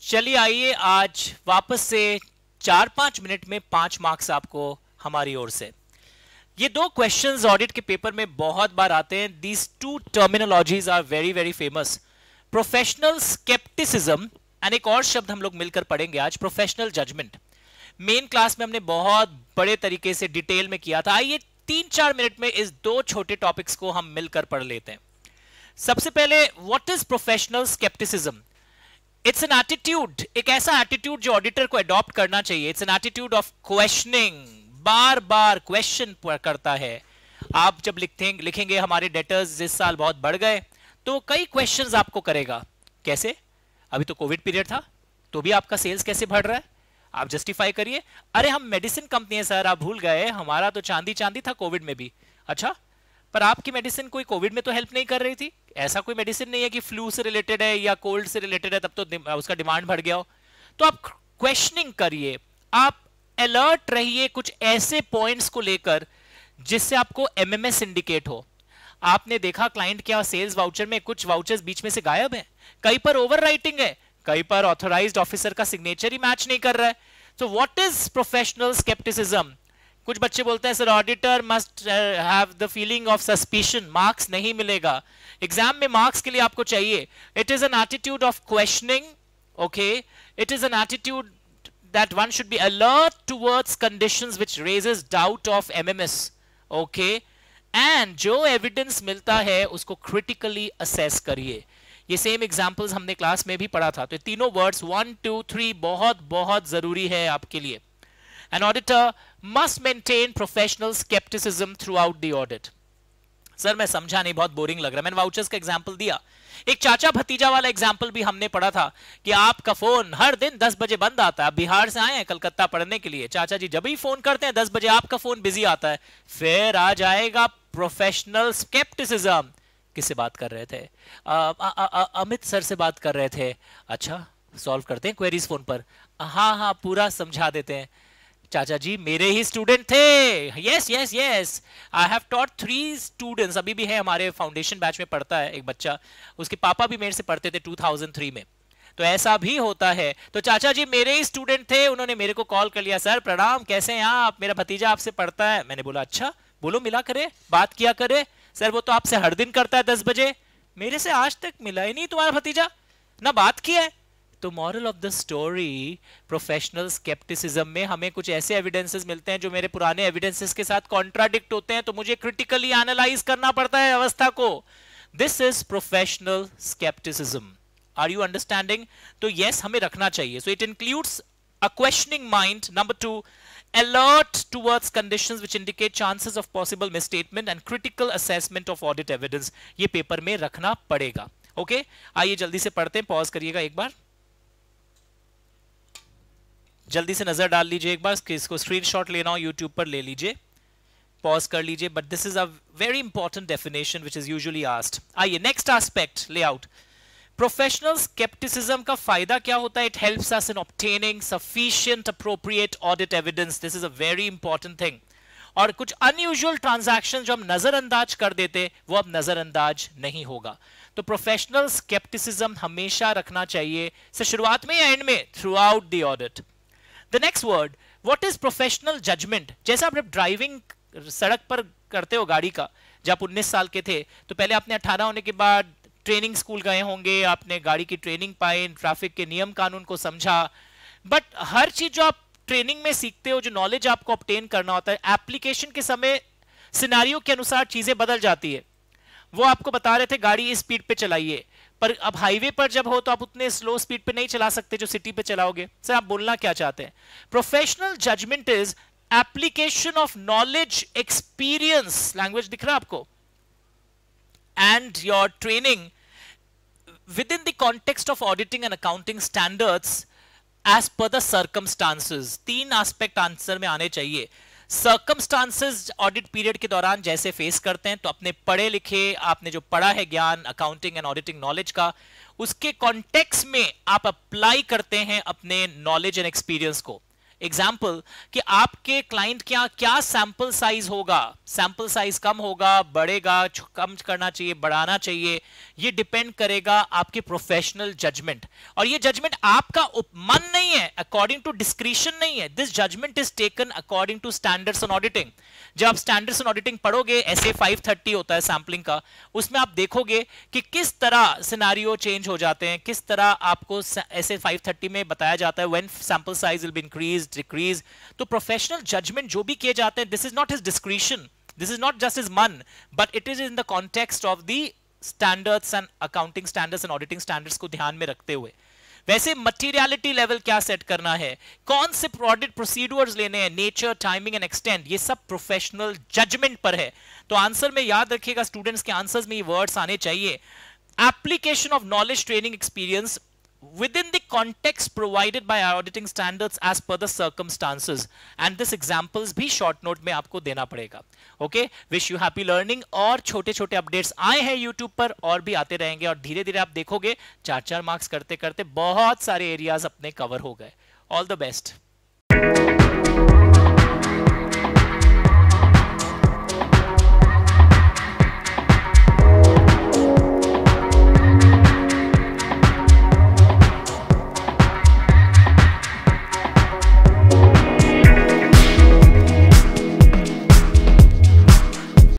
चलिए आइए आज वापस से चार पांच मिनट में पांच मार्क्स आपको हमारी ओर से ये दो क्वेश्चंस ऑडिट के पेपर में बहुत बार आते हैं these two terminologies are very very famous professional scepticism and एक और शब्द हम लोग मिलकर पढ़ेंगे आज प्रोफेशनल जजमेंट मेन क्लास में हमने बहुत बड़े तरीके से डिटेल में किया था आइए तीन चार मिनट में इस दो छोटे टॉपिक्स को हम मिलकर पढ़ लेते हैं सबसे पहले what is professional scepticism it's an attitude एक ऐसा एटीट्यूड जो ऑडिटर को अडॉप्ट करना चाहिए it's an attitude of questioning बार बार क्वेश्चन करता है आप जब लिखते लिखेंगे हमारे डेटर्स इस साल बहुत बढ़ गए तो कई क्वेश्चंस आपको करेगा कैसे अभी तो कोविड पीरियड था तो भी आपका सेल्स कैसे बढ़ रहा है आप जस्टिफाई करिए अरे हम मेडिसिन कंपनी है सर आप भूल गए हमारा तो चांदी चांदी था कोविड में भी अच्छा पर आपकी मेडिसिन कोई कोविड में तो हेल्प नहीं कर रही थी ऐसा कोई मेडिसिन नहीं है कि फ्लू से रिलेटेड है या कोल्ड से रिलेटेड है तब तो उसका डिमांड बढ़ गया हो तो आप क्वेश्चनिंग करिए आप अलर्ट रहिए कुछ ऐसे पॉइंट्स को लेकर जिससे आपको एमएमएस इंडिकेट हो आपने देखा क्लाइंट क्या सेल्स वाउचर में कुछ वाउचर्स बीच में से गायब है कहीं पर ओवर है कई पर ऑथोराइज ऑफिसर का सिग्नेचर ही मैच नहीं कर रहा है so what is professional scepticism कुछ बच्चे बोलते हैं sir auditor must have the feeling of suspicion marks नहीं मिलेगा एग्जाम में मार्क्स के लिए आपको चाहिए it is an attitude of questioning okay it is an attitude that one should be condition which conditions doubt of M M S okay and जो evidence मिलता है उसको क्रिटिकली असेस करिए ये सेम एग्जाम्पल हमने क्लास में भी पढ़ा था तो तीनों वर्ड्स वन टू थ्री बहुत बहुत जरूरी है आपके लिए auditor must maintain professional scepticism throughout the audit sir मैं समझा नहीं बहुत बोरिंग लग रहा मैंने वाउचर्स का एग्जाम्पल दिया एक चाचा भतीजा वाला एग्जाम्पल भी हमने पढ़ा था कि आपका फोन हर दिन 10 बजे बंद आता है बिहार से आए हैं कलकत्ता पढ़ने के लिए चाचा जी जब ही फोन करते हैं 10 बजे आपका फोन बिजी आता है फिर आ जाएगा प्रोफेशनल स्केप्टिसिज्म किससे बात कर रहे थे अमित सर से बात कर रहे थे अच्छा सॉल्व करते हैं क्वेरीज फोन पर हाँ हाँ पूरा समझा देते हैं चाचा जी मेरे ही स्टूडेंट थे yes yes yes I have taught three students अभी भी है हमारे फाउंडेशन बैच में पढ़ता है एक बच्चा उसके पापा भी मेरे से पढ़ते थे 2003 में तो ऐसा भी होता है तो चाचा जी मेरे ही स्टूडेंट थे उन्होंने मेरे को कॉल कर लिया सर प्रणाम कैसे हैं आप मेरा भतीजा आपसे पढ़ता है मैंने बोला अच्छा बोलो मिला करे बात किया करे सर वो तो आपसे हर दिन करता है दस बजे मेरे से आज तक मिला ही नहीं तुम्हारा भतीजा ना बात किया है तो moral of the story professional scepticism में हमें कुछ ऐसे एविडेंसेस मिलते हैं जो मेरे पुराने एविडेंसेस के साथ कॉन्ट्राडिक्ट होते हैं तो मुझे क्रिटिकली एनालाइज करना पड़ता है अवस्था को this is professional scepticism are you understanding तो यस हमें रखना चाहिए so it includes a questioning mind number two alert towards conditions which indicate chances of possible misstatement and critical assessment of audit evidence ये paper में रखना पड़ेगा okay okay? आइए जल्दी से पढ़ते हैं पॉज करिएगा एक बार जल्दी से नजर डाल लीजिए एक बार इसको स्क्रीनशॉट लेना हो यूट्यूब पर ले लीजिए पॉज कर लीजिए but this is a very important definition which is usually asked आइए next aspect layout professional scepticism का फायदा क्या होता है it helps us in obtaining sufficient appropriate audit evidence this is a very important thing और कुछ unusual transaction जो हम नजरअंदाज कर देते वो अब नजरअंदाज नहीं होगा तो प्रोफेशनल स्केप्टिसिज्म हमेशा रखना चाहिए से शुरुआत में या एंड में throughout the audit the next word what is professional judgement जैसे आप ड्राइविंग सड़क पर करते हो गाड़ी का जब उन्नीस साल के थे तो पहले आपने अठारह होने के बाद ट्रेनिंग स्कूल गए होंगे आपने गाड़ी की ट्रेनिंग पाई ट्रैफिक के नियम कानून को समझा बट हर चीज जो आप ट्रेनिंग में सीखते हो जो नॉलेज आपको अपटेन करना होता है एप्लीकेशन के समय सिनारियों के अनुसार चीजें बदल जाती है वो आपको बता रहे थे गाड़ी इस स्पीड पे चलाइए पर अब हाईवे पर जब हो तो आप उतने स्लो स्पीड पे नहीं चला सकते जो सिटी पे चलाओगे सर आप बोलना क्या चाहते हैं professional judgement is application of knowledge experience language दिख रहा है आपको and your training within the context of auditing and accounting standards as per the circumstances teen aspect answer mein aane chahiye circumstances audit period के दौरान जैसे face करते हैं तो अपने पढ़े लिखे आपने जो पढ़ा है ज्ञान अकाउंटिंग एंड ऑडिटिंग नॉलेज का उसके context में आप अप्लाई करते हैं अपने नॉलेज एंड एक्सपीरियंस को एग्जाम्पल कि आपके क्लाइंट क्या क्या सैंपल साइज होगा सैंपल साइज कम होगा बढ़ेगा कम करना चाहिए बढ़ाना चाहिए ये डिपेंड करेगा आपके प्रोफेशनल जजमेंट और ये जजमेंट आपका मन नहीं है अकॉर्डिंग टू डिस्क्रिशन नहीं है this judgement is taken according to standards and auditing जब आप स्टैंडर्ड्स एंड ऑडिटिंग पढ़ोगे एस ए होता है सैम्पलिंग का उसमें आप देखोगे कि किस तरह सिनारियो चेंज हो जाते हैं किस तरह आपको एस ए में बताया जाता है when sample size will be increase increase decrease तो प्रोफेशनल जजमेंट जो भी किए जाते हैं this is not his discretion this is not just is मन but it is in the context of the standards and accounting standards and auditing standards को ध्यान में रखते हुए वैसे मटेरियलिटी लेवल क्या सेट करना है कौन से प्रोडिट प्रोसीडर्स लेने हैं नेचर टाइमिंग एंड एक्सटेंड ये सब प्रोफेशनल जजमेंट पर है तो आंसर में याद रखिएगा स्टूडेंट्स के आंसर्स में ये वर्ड्स आने चाहिए application of knowledge training experience within the context provided by our auditing standards as per the circumstances and this examples bhi short note mein aapko dena padega okay wish you happy learning aur chote chote updates aaye hain YouTube par aur bhi aate rahenge aur dheere dheere aap dekhoge char char marks karte karte bahut sare areas apne cover ho gaye all the best